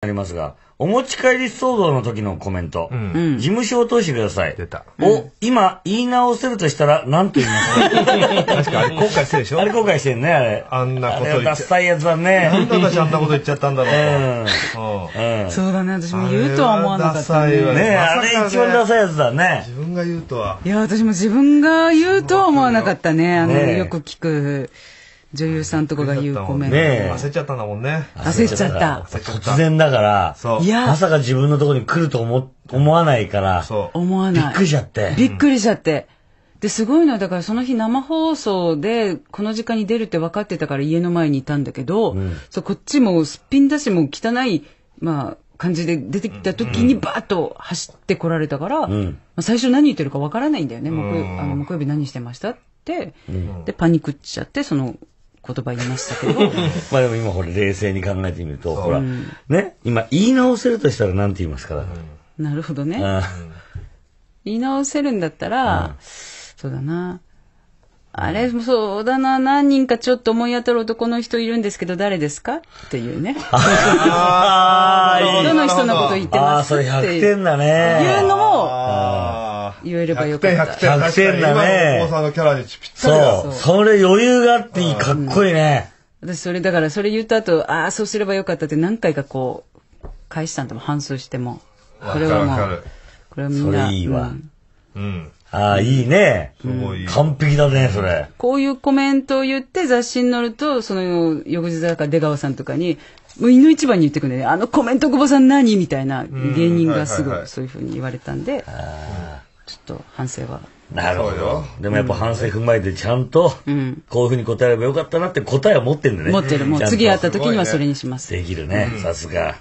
ありますが、お持ち帰り騒動の時のコメント。うん事務所を通してください。出たを、今、言い直せるとしたら、なんて言いますか確かあれ後悔してるでしょあれ後悔してるね、あれ。あんなこと言っちゃあれはダサいやつだね。なんで私あんなこと言っちゃったんだろううん。うん。そうだね、私も言うとは思わなかったあれダサいね。あれ一番ダサいやつだね。自分が言うとは。いや、私も自分が言うとは思わなかったね。あの、よく聞く女優さんとかが言うコメント、ね、焦っちゃったんだもんね焦っちゃった突然だからまさか自分のとこに来ると思思わないから思わないびっくりしちゃってびっくりしちゃって、ですごいのはだからその日生放送でこの時間に出るって分かってたから家の前にいたんだけど、そうこっちもすっぴんだしもう汚い、まあ、感じで出てきた時にバーッと走ってこられたから、最初何言ってるか分からないんだよね、木あの木曜日何してましたって、でパニックっちゃってその言葉言いましたけど。まあでも今ほら冷静に考えてみると、ほら、ね、今言い直せるとしたら何て言いますか、うん、なるほどね。言い直せるんだったら、そうだな。あれ、そうだな、何人かちょっと思い当たる男の人いるんですけど、誰ですかっていうね。ああ、どの人のこと言ってますああ、それ100点だね。いうのも言えればよかった。100点、100点。だね。今のさんのキャラにぴったりだ。そう。それ余裕があっていい、かっこいいね。私それだからそれ言った後、ああ、そうすればよかったって何回かこう、返したんとも反省しても。これはもう、これはみんな。それいいわ。うん。ああ、いいね。すごい。完璧だね、それ。こういうコメントを言って雑誌に載ると、その、翌日だから出川さんとかに、もう犬一番に言ってくるんだよね。あのコメント久保さん何みたいな芸人がすぐそういうふうに言われたんで。と反省は。なるほど。でもやっぱ反省踏まえてちゃんと、こういうふうに答えればよかったなって答えは持ってるんだね。持ってる。もう次会った時にはそれにします。できるね。さすが。